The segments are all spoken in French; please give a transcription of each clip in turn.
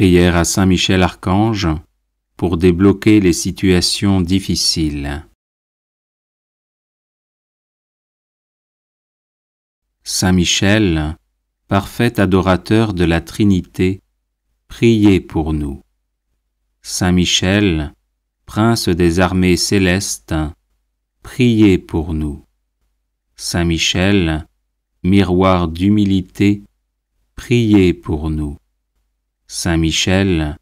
prière à Saint Michel Archange pour débloquer les situations difficiles. Saint Michel, parfait adorateur de la Trinité, priez pour nous. Saint Michel, prince des armées célestes, priez pour nous. Saint Michel, miroir d'humilité, priez pour nous. Saint Michel,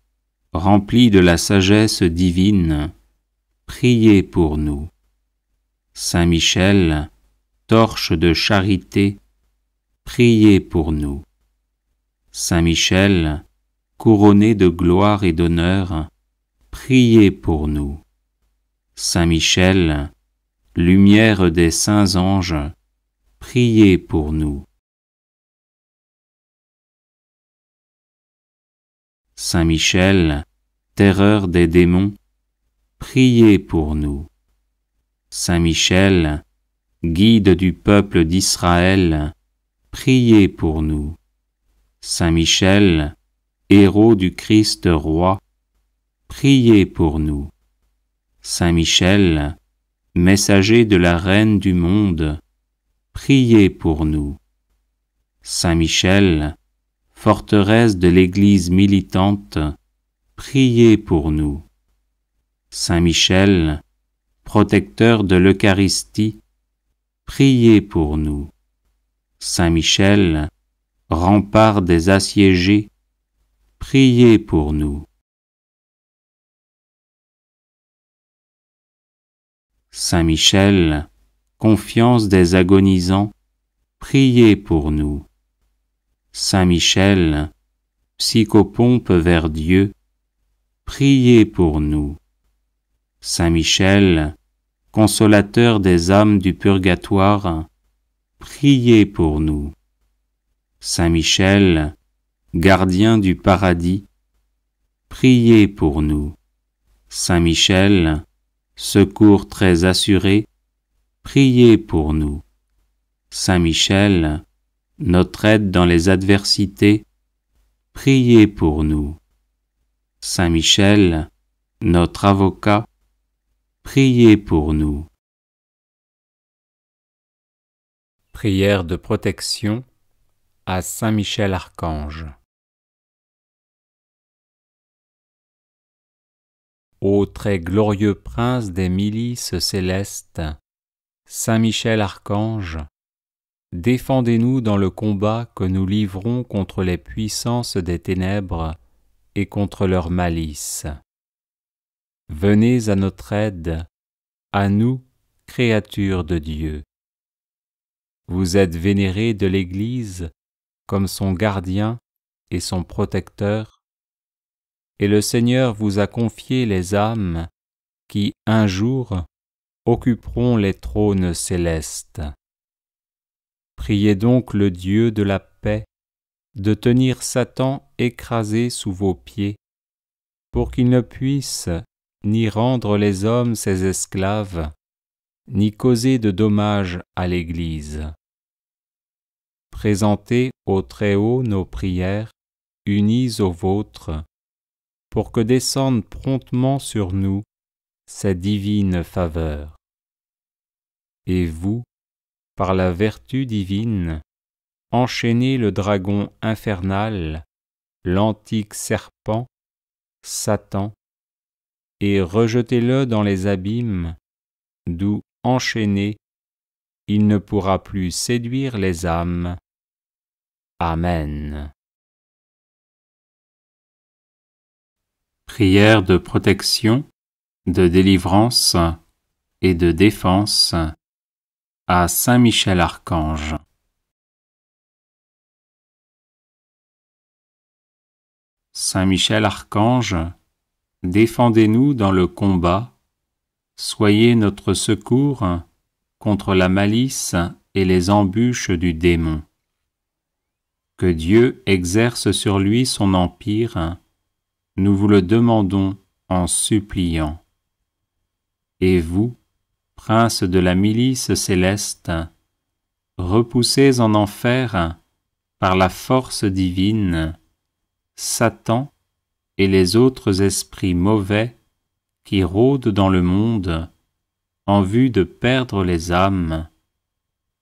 rempli de la sagesse divine, priez pour nous. Saint Michel, torche de charité, priez pour nous. Saint Michel, couronné de gloire et d'honneur, priez pour nous. Saint Michel, lumière des saints anges, priez pour nous. Saint Michel, terreur des démons, priez pour nous. Saint Michel, guide du peuple d'Israël, priez pour nous. Saint Michel, héros du Christ roi, priez pour nous. Saint Michel, messager de la Reine du monde, priez pour nous. Saint Michel, forteresse de l'Église militante, priez pour nous. Saint Michel, protecteur de l'Eucharistie, priez pour nous. Saint Michel, rempart des assiégés, priez pour nous. Saint Michel, confiance des agonisants, priez pour nous. Saint Michel, psychopompe vers Dieu, priez pour nous. Saint Michel, consolateur des âmes du purgatoire, priez pour nous. Saint Michel, gardien du paradis, priez pour nous. Saint Michel, secours très assuré, priez pour nous. Saint Michel, notre aide dans les adversités, priez pour nous. Saint Michel, notre avocat, priez pour nous. Prière de protection à Saint Michel Archange. Ô très glorieux prince des milices célestes, Saint Michel Archange, Défendez-nous dans le combat que nous livrons contre les puissances des ténèbres et contre leur malice. Venez à notre aide, à nous, créatures de Dieu. Vous êtes vénérés de l'Église comme son gardien et son protecteur, et le Seigneur vous a confié les âmes qui, un jour, occuperont les trônes célestes. Priez donc le Dieu de la paix de tenir Satan écrasé sous vos pieds, pour qu'il ne puisse ni rendre les hommes ses esclaves, ni causer de dommages à l'Église. Présentez au Très-Haut nos prières, unies aux vôtres, pour que descendent promptement sur nous sa divine faveur. Et vous, par la vertu divine, enchaînez le dragon infernal, l'antique serpent, Satan, et rejetez-le dans les abîmes, d'où enchaîné, il ne pourra plus séduire les âmes. Amen. Prière de protection, de délivrance et de défense à saint michel archange Saint Michel Archange, défendez-nous dans le combat, soyez notre secours contre la malice et les embûches du démon. Que Dieu exerce sur lui son empire, nous vous le demandons en suppliant. Et vous, prince de la milice céleste, repoussés en enfer par la force divine, Satan et les autres esprits mauvais qui rôdent dans le monde en vue de perdre les âmes,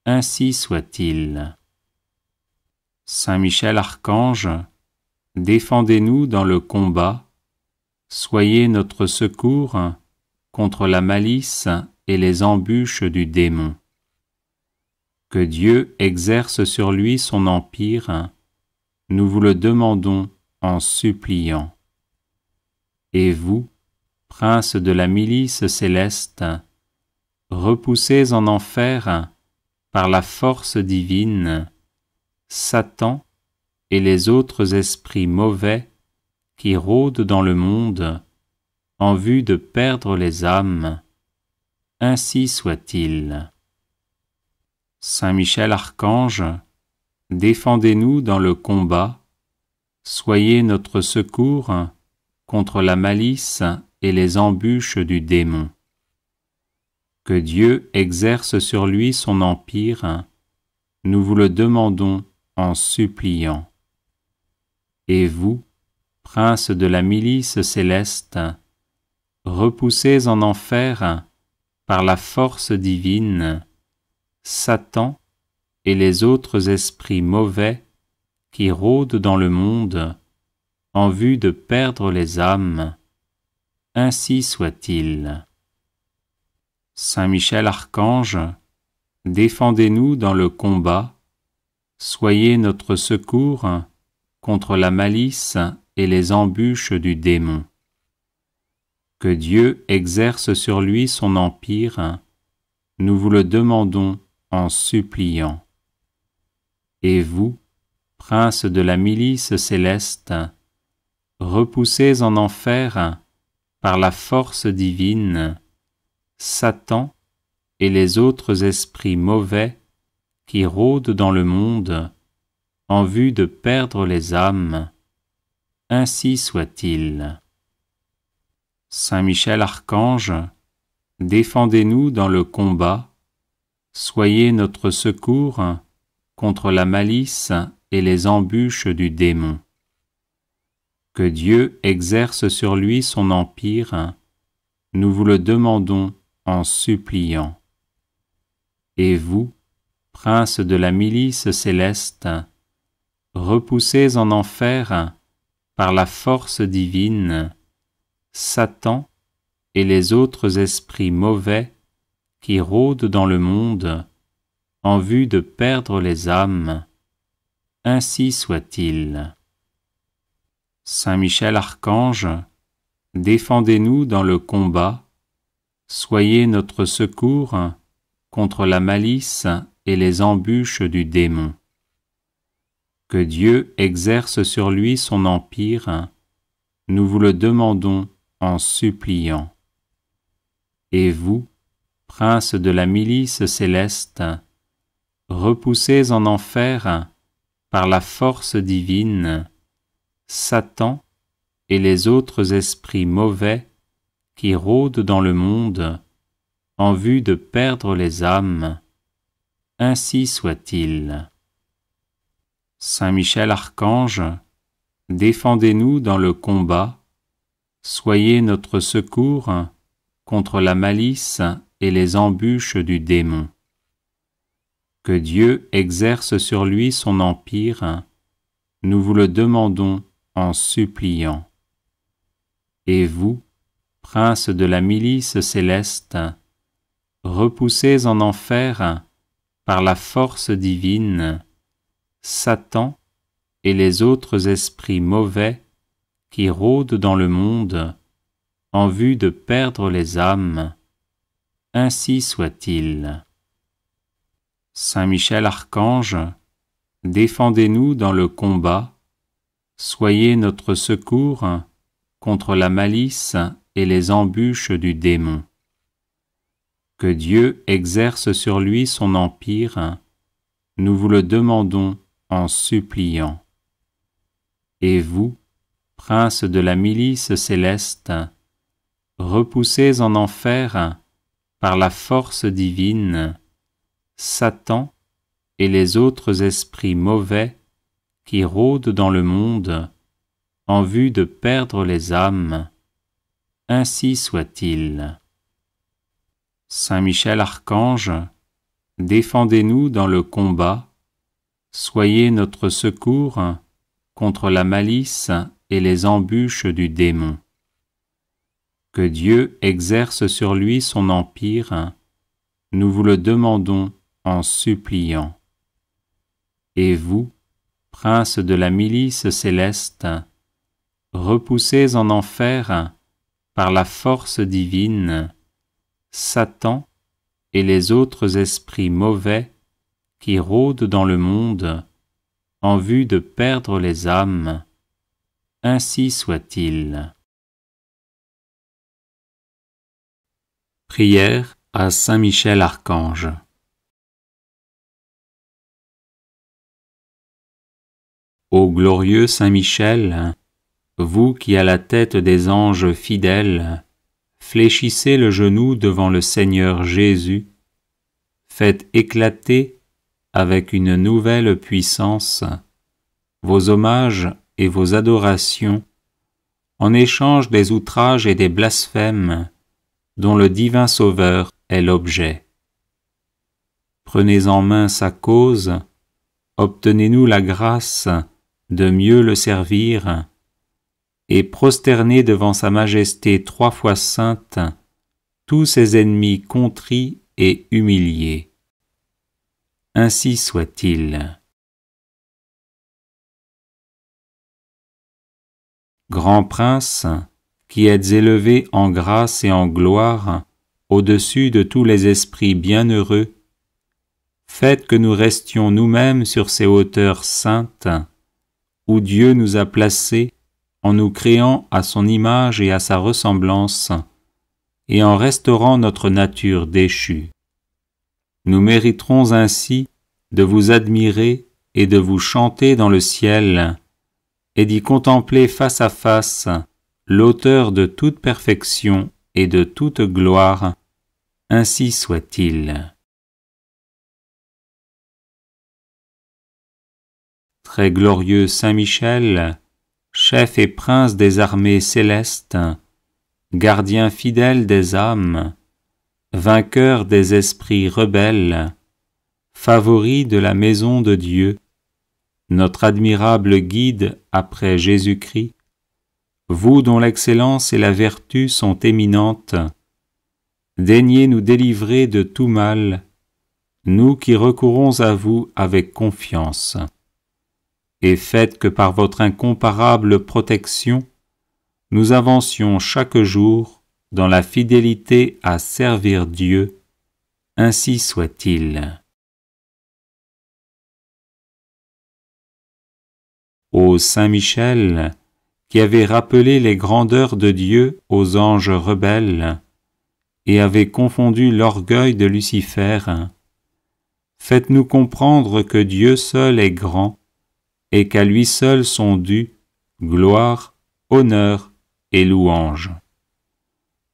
ainsi soit-il. Saint Michel Archange, défendez-nous dans le combat, soyez notre secours contre la malice et les embûches du démon. Que Dieu exerce sur lui son empire, nous vous le demandons en suppliant. Et vous, prince de la milice céleste, repoussés en enfer par la force divine Satan et les autres esprits mauvais qui rôdent dans le monde en vue de perdre les âmes ainsi soit-il. Saint Michel Archange, défendez-nous dans le combat, soyez notre secours contre la malice et les embûches du démon. Que Dieu exerce sur lui son empire, nous vous le demandons en suppliant. Et vous, prince de la milice céleste, repoussez en enfer par la force divine, Satan et les autres esprits mauvais qui rôdent dans le monde en vue de perdre les âmes. Ainsi soit-il. Saint Michel Archange, défendez-nous dans le combat, soyez notre secours contre la malice et les embûches du démon que Dieu exerce sur lui son empire, nous vous le demandons en suppliant. Et vous, prince de la milice céleste, repoussés en enfer par la force divine Satan et les autres esprits mauvais qui rôdent dans le monde en vue de perdre les âmes. Ainsi soit-il. Saint Michel Archange, défendez-nous dans le combat, soyez notre secours contre la malice et les embûches du démon. Que Dieu exerce sur lui son empire, nous vous le demandons en suppliant. Et vous, prince de la milice céleste, repoussez en enfer par la force divine, Satan et les autres esprits mauvais qui rôdent dans le monde en vue de perdre les âmes. Ainsi soit-il. Saint Michel Archange, défendez-nous dans le combat, soyez notre secours contre la malice et les embûches du démon. Que Dieu exerce sur lui son empire, nous vous le demandons en suppliant. Et vous, princes de la milice céleste, repoussez en enfer par la force divine, Satan et les autres esprits mauvais qui rôdent dans le monde en vue de perdre les âmes, ainsi soit-il. Saint Michel Archange, défendez-nous dans le combat Soyez notre secours contre la malice et les embûches du démon. Que Dieu exerce sur lui son empire, nous vous le demandons en suppliant. Et vous, prince de la milice céleste, repoussez en enfer par la force divine Satan et les autres esprits mauvais qui dans le monde en vue de perdre les âmes. Ainsi soit-il. Saint Michel Archange, défendez-nous dans le combat, soyez notre secours contre la malice et les embûches du démon. Que Dieu exerce sur lui son empire, nous vous le demandons en suppliant. Et vous, prince de la milice céleste, repoussés en enfer par la force divine, Satan et les autres esprits mauvais qui rôdent dans le monde en vue de perdre les âmes, ainsi soit-il. Saint Michel Archange, défendez-nous dans le combat, soyez notre secours contre la malice et les embûches du démon. Que Dieu exerce sur lui son empire, nous vous le demandons en suppliant. Et vous, prince de la milice céleste, repoussez en enfer par la force divine Satan et les autres esprits mauvais qui rôdent dans le monde en vue de perdre les âmes ainsi soit-il. Prière à Saint Michel Archange. Ô glorieux Saint Michel, vous qui à la tête des anges fidèles, fléchissez le genou devant le Seigneur Jésus, faites éclater avec une nouvelle puissance vos hommages et vos adorations, en échange des outrages et des blasphèmes dont le divin Sauveur est l'objet. Prenez en main sa cause, obtenez-nous la grâce de mieux le servir, et prosternez devant Sa Majesté trois fois sainte tous ses ennemis contris et humiliés. Ainsi soit-il. Grand prince, qui êtes élevé en grâce et en gloire, au-dessus de tous les esprits bienheureux, faites que nous restions nous-mêmes sur ces hauteurs saintes, où Dieu nous a placés en nous créant à son image et à sa ressemblance, et en restaurant notre nature déchue. Nous mériterons ainsi de vous admirer et de vous chanter dans le ciel, et d'y contempler face à face l'auteur de toute perfection et de toute gloire, ainsi soit-il. Très glorieux Saint Michel, chef et prince des armées célestes, gardien fidèle des âmes, vainqueur des esprits rebelles, favori de la maison de Dieu, notre admirable guide après Jésus-Christ, vous dont l'excellence et la vertu sont éminentes, daignez nous délivrer de tout mal, nous qui recourons à vous avec confiance. Et faites que par votre incomparable protection, nous avancions chaque jour dans la fidélité à servir Dieu, ainsi soit-il. Ô Saint Michel, qui avait rappelé les grandeurs de Dieu aux anges rebelles, et avait confondu l'orgueil de Lucifer, faites-nous comprendre que Dieu seul est grand, et qu'à lui seul sont dus gloire, honneur et louange.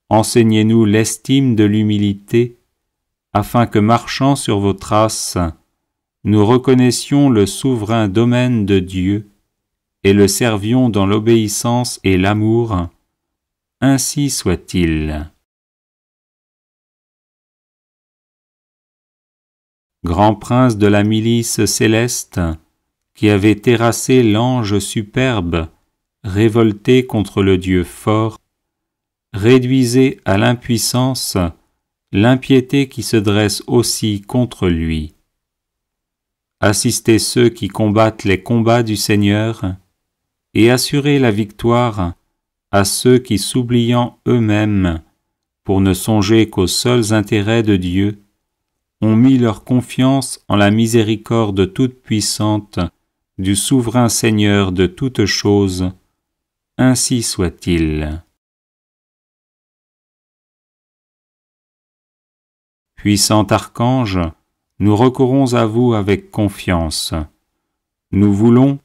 Enseignez-nous l'estime de l'humilité, afin que marchant sur vos traces, nous reconnaissions le souverain domaine de Dieu, et le servions dans l'obéissance et l'amour. Ainsi soit-il. Grand prince de la milice céleste, qui avait terrassé l'ange superbe, révolté contre le Dieu fort, réduisez à l'impuissance l'impiété qui se dresse aussi contre lui. Assistez ceux qui combattent les combats du Seigneur, et assurer la victoire à ceux qui, s'oubliant eux-mêmes, pour ne songer qu'aux seuls intérêts de Dieu, ont mis leur confiance en la miséricorde toute-puissante du souverain Seigneur de toutes choses, ainsi soit-il. Puissant archange, nous recourons à vous avec confiance. Nous voulons,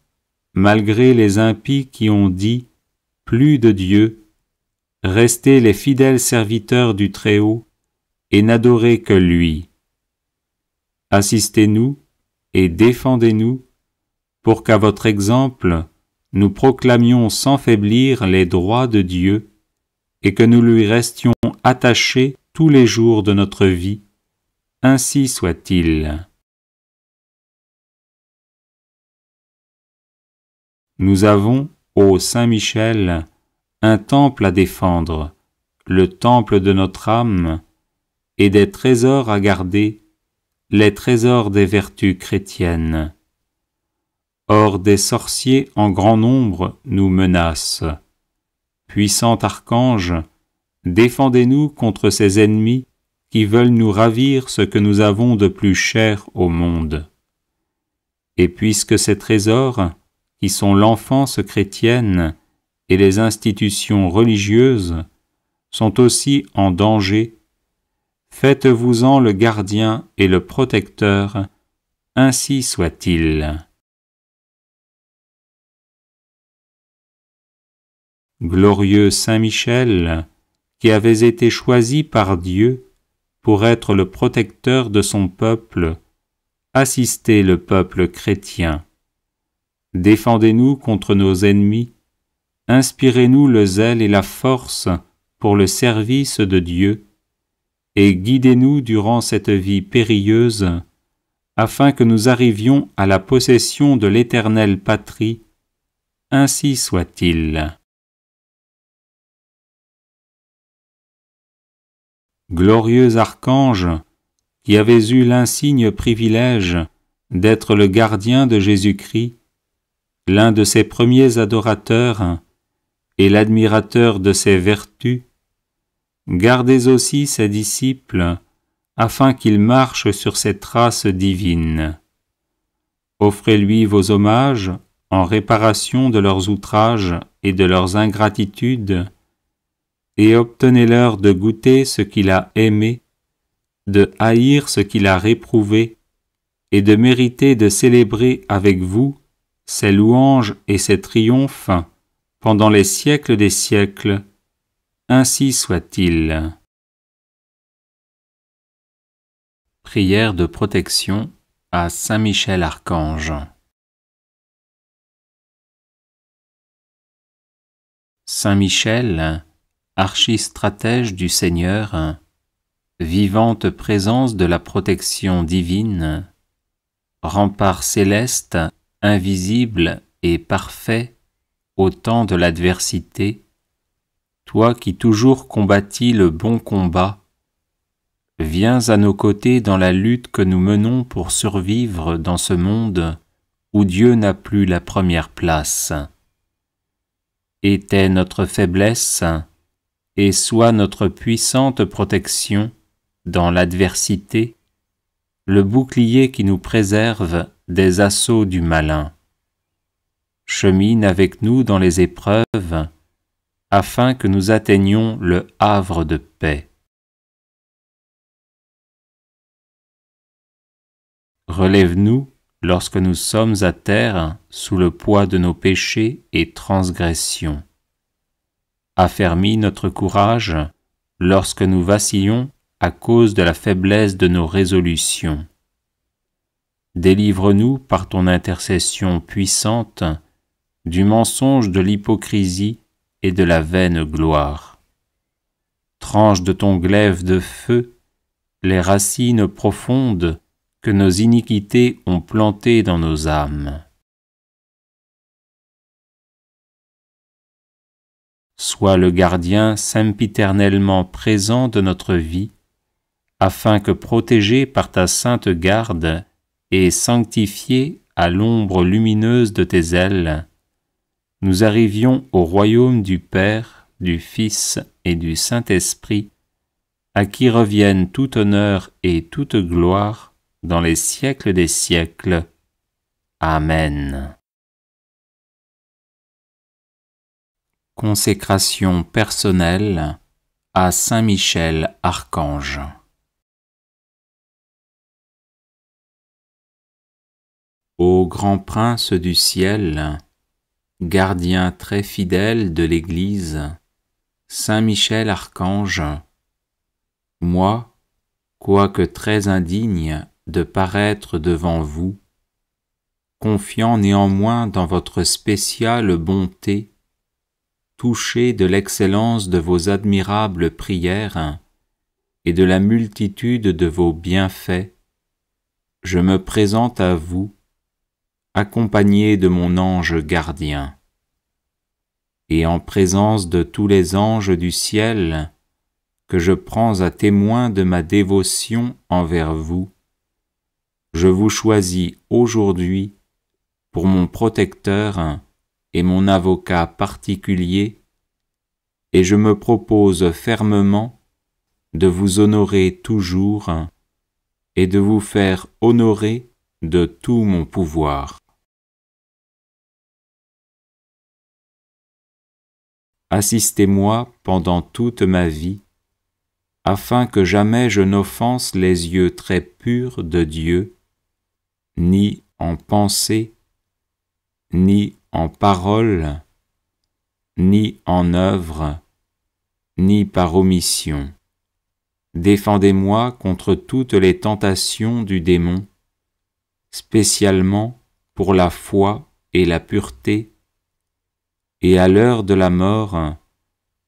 malgré les impies qui ont dit Plus de Dieu, restez les fidèles serviteurs du Très-Haut et n'adorez que lui. Assistez-nous et défendez-nous pour qu'à votre exemple nous proclamions sans faiblir les droits de Dieu et que nous lui restions attachés tous les jours de notre vie. Ainsi soit-il. Nous avons, ô Saint Michel, un temple à défendre, le temple de notre âme, et des trésors à garder, les trésors des vertus chrétiennes. Or des sorciers en grand nombre nous menacent. Puissant archange, défendez-nous contre ces ennemis qui veulent nous ravir ce que nous avons de plus cher au monde. Et puisque ces trésors, qui sont l'enfance chrétienne et les institutions religieuses, sont aussi en danger. Faites-vous-en le gardien et le protecteur, ainsi soit-il. Glorieux Saint Michel, qui avait été choisi par Dieu pour être le protecteur de son peuple, assistez le peuple chrétien. Défendez-nous contre nos ennemis. Inspirez-nous le zèle et la force pour le service de Dieu, et guidez-nous durant cette vie périlleuse, afin que nous arrivions à la possession de l'éternelle patrie. Ainsi soit-il. Glorieux archange, qui avez eu l'insigne privilège d'être le gardien de Jésus-Christ, l'un de ses premiers adorateurs et l'admirateur de ses vertus, gardez aussi ses disciples afin qu'ils marchent sur ses traces divines. Offrez-lui vos hommages en réparation de leurs outrages et de leurs ingratitudes, et obtenez-leur de goûter ce qu'il a aimé, de haïr ce qu'il a réprouvé, et de mériter de célébrer avec vous ses louanges et ses triomphes pendant les siècles des siècles. Ainsi soit-il. Prière de protection à Saint Michel Archange. Saint Michel, archistratège du Seigneur, vivante présence de la protection divine, rempart céleste invisible et parfait au temps de l'adversité, toi qui toujours combattis le bon combat, viens à nos côtés dans la lutte que nous menons pour survivre dans ce monde où Dieu n'a plus la première place. Étais notre faiblesse et sois notre puissante protection dans l'adversité le bouclier qui nous préserve des assauts du malin. Chemine avec nous dans les épreuves, afin que nous atteignions le havre de paix. Relève-nous lorsque nous sommes à terre sous le poids de nos péchés et transgressions. Affermis notre courage lorsque nous vacillons à cause de la faiblesse de nos résolutions. Délivre-nous par ton intercession puissante du mensonge de l'hypocrisie et de la vaine gloire. Tranche de ton glaive de feu les racines profondes que nos iniquités ont plantées dans nos âmes. Sois le gardien sempiternellement présent de notre vie afin que protégé par ta sainte garde et sanctifié à l'ombre lumineuse de tes ailes, nous arrivions au royaume du Père, du Fils et du Saint-Esprit, à qui reviennent tout honneur et toute gloire dans les siècles des siècles. Amen. Consécration personnelle à Saint Michel Archange. Ô grand prince du ciel, gardien très fidèle de l'Église, Saint Michel Archange, moi, quoique très indigne de paraître devant vous, confiant néanmoins dans votre spéciale bonté, touché de l'excellence de vos admirables prières et de la multitude de vos bienfaits, je me présente à vous accompagné de mon ange gardien. Et en présence de tous les anges du ciel, que je prends à témoin de ma dévotion envers vous, je vous choisis aujourd'hui pour mon protecteur et mon avocat particulier, et je me propose fermement de vous honorer toujours et de vous faire honorer de tout mon pouvoir. assistez-moi pendant toute ma vie, afin que jamais je n'offense les yeux très purs de Dieu, ni en pensée, ni en parole, ni en œuvre, ni par omission. Défendez-moi contre toutes les tentations du démon, spécialement pour la foi et la pureté et à l'heure de la mort,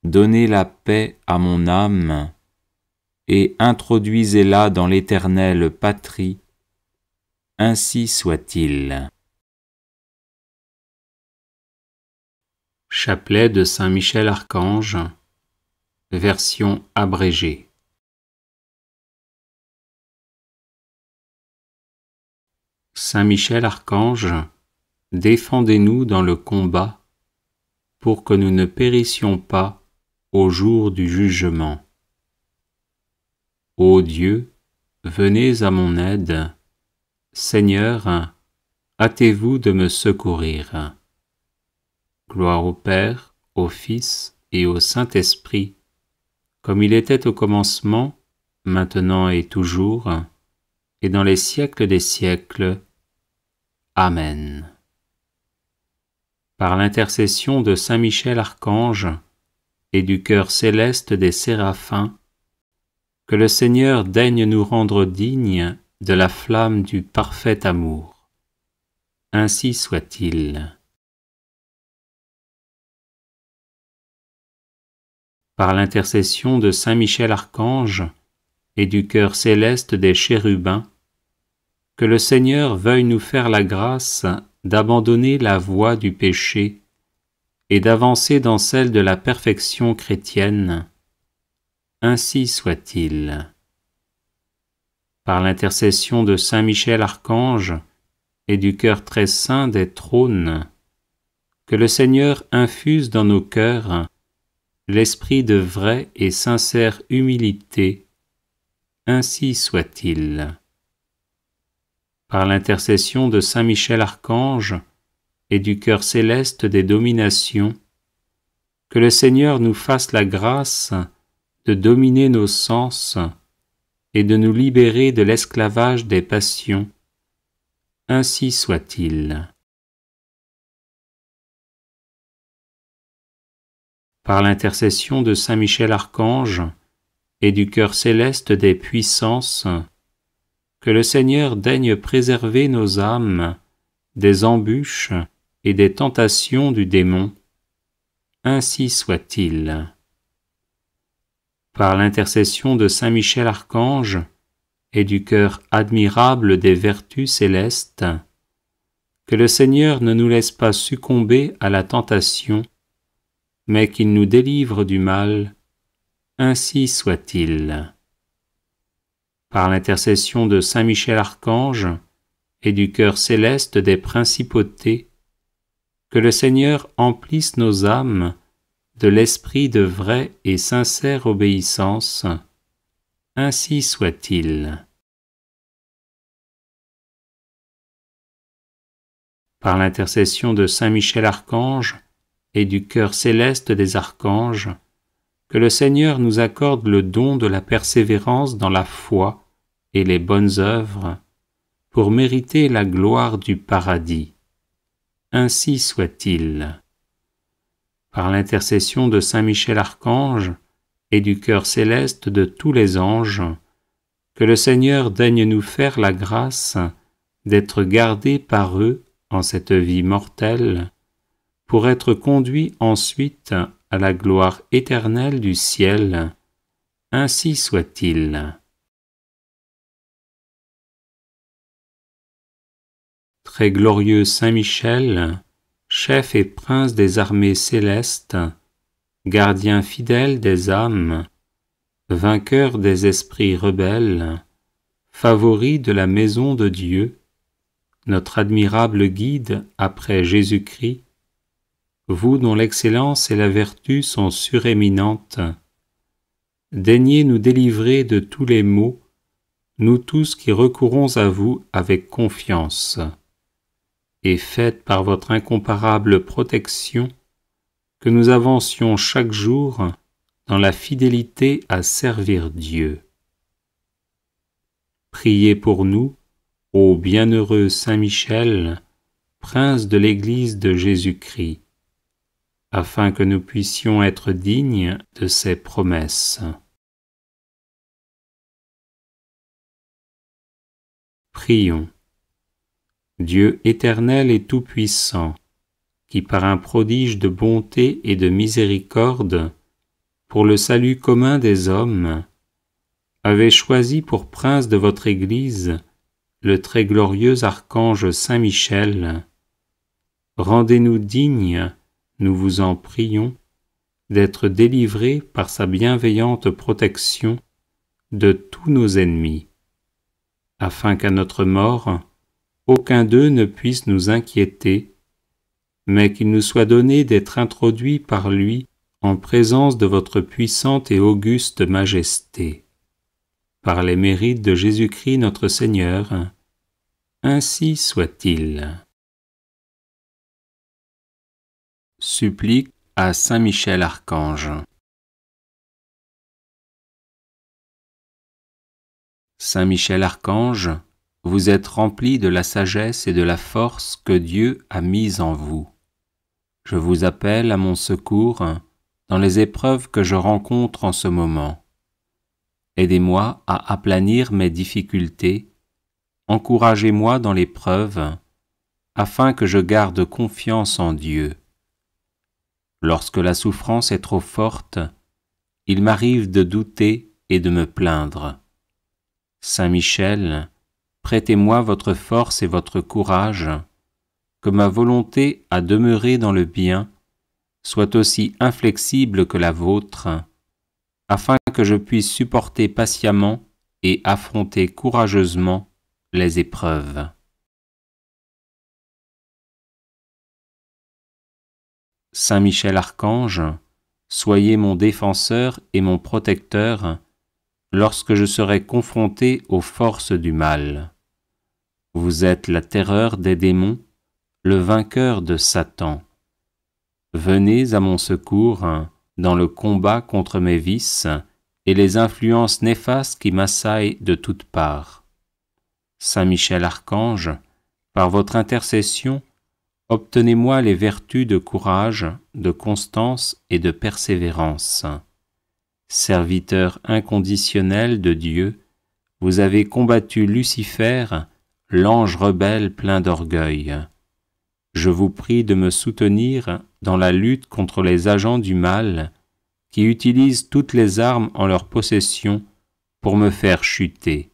donnez la paix à mon âme, et introduisez-la dans l'éternelle patrie, ainsi soit-il. Chapelet de Saint Michel Archange, version abrégée. Saint Michel Archange, défendez-nous dans le combat pour que nous ne périssions pas au jour du jugement. Ô Dieu, venez à mon aide. Seigneur, hâtez-vous de me secourir. Gloire au Père, au Fils et au Saint-Esprit, comme il était au commencement, maintenant et toujours, et dans les siècles des siècles. Amen par l'intercession de Saint Michel Archange et du cœur céleste des séraphins, que le Seigneur daigne nous rendre dignes de la flamme du parfait amour. Ainsi soit-il. Par l'intercession de Saint Michel Archange et du cœur céleste des chérubins, que le Seigneur veuille nous faire la grâce d'abandonner la voie du péché et d'avancer dans celle de la perfection chrétienne. Ainsi soit-il. Par l'intercession de Saint Michel Archange et du cœur très saint des trônes, que le Seigneur infuse dans nos cœurs l'esprit de vraie et sincère humilité. Ainsi soit-il par l'intercession de Saint Michel Archange et du cœur céleste des dominations, que le Seigneur nous fasse la grâce de dominer nos sens et de nous libérer de l'esclavage des passions. Ainsi soit-il. Par l'intercession de Saint Michel Archange et du cœur céleste des puissances, que le Seigneur daigne préserver nos âmes des embûches et des tentations du démon. Ainsi soit-il. Par l'intercession de Saint Michel Archange et du cœur admirable des vertus célestes, que le Seigneur ne nous laisse pas succomber à la tentation, mais qu'il nous délivre du mal, ainsi soit-il par l'intercession de Saint Michel Archange et du cœur céleste des principautés, que le Seigneur emplisse nos âmes de l'esprit de vraie et sincère obéissance. Ainsi soit-il. Par l'intercession de Saint Michel Archange et du cœur céleste des archanges, que le Seigneur nous accorde le don de la persévérance dans la foi et les bonnes œuvres pour mériter la gloire du paradis. Ainsi soit-il. Par l'intercession de Saint Michel Archange et du cœur céleste de tous les anges, que le Seigneur daigne nous faire la grâce d'être gardés par eux en cette vie mortelle, pour être conduits ensuite à la gloire éternelle du ciel. Ainsi soit-il. Très glorieux Saint Michel, chef et prince des armées célestes, gardien fidèle des âmes, vainqueur des esprits rebelles, favori de la maison de Dieu, notre admirable guide après Jésus-Christ, vous dont l'excellence et la vertu sont suréminentes, daignez nous délivrer de tous les maux, nous tous qui recourons à vous avec confiance, et faites par votre incomparable protection que nous avancions chaque jour dans la fidélité à servir Dieu. Priez pour nous, ô bienheureux Saint Michel, prince de l'Église de Jésus-Christ afin que nous puissions être dignes de ses promesses. Prions. Dieu éternel et tout-puissant, qui par un prodige de bonté et de miséricorde, pour le salut commun des hommes, avait choisi pour prince de votre Église le très glorieux archange Saint Michel, rendez-nous dignes nous vous en prions, d'être délivrés par sa bienveillante protection de tous nos ennemis, afin qu'à notre mort, aucun d'eux ne puisse nous inquiéter, mais qu'il nous soit donné d'être introduits par lui en présence de votre puissante et auguste majesté. Par les mérites de Jésus-Christ notre Seigneur, ainsi soit-il. Supplique à Saint Michel Archange. Saint Michel Archange, vous êtes rempli de la sagesse et de la force que Dieu a mise en vous. Je vous appelle à mon secours dans les épreuves que je rencontre en ce moment. Aidez-moi à aplanir mes difficultés, encouragez-moi dans l'épreuve, afin que je garde confiance en Dieu. Lorsque la souffrance est trop forte, il m'arrive de douter et de me plaindre. Saint Michel, prêtez-moi votre force et votre courage, que ma volonté à demeurer dans le bien soit aussi inflexible que la vôtre, afin que je puisse supporter patiemment et affronter courageusement les épreuves. Saint Michel Archange, soyez mon défenseur et mon protecteur lorsque je serai confronté aux forces du mal. Vous êtes la terreur des démons, le vainqueur de Satan. Venez à mon secours dans le combat contre mes vices et les influences néfastes qui m'assaillent de toutes parts. Saint Michel Archange, par votre intercession, Obtenez-moi les vertus de courage, de constance et de persévérance. Serviteur inconditionnel de Dieu, vous avez combattu Lucifer, l'ange rebelle plein d'orgueil. Je vous prie de me soutenir dans la lutte contre les agents du mal qui utilisent toutes les armes en leur possession pour me faire chuter.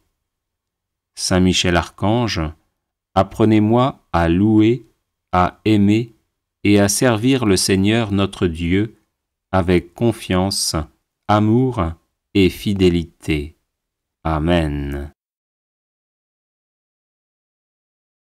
Saint Michel Archange, apprenez-moi à louer à aimer et à servir le Seigneur notre Dieu avec confiance, amour et fidélité. Amen.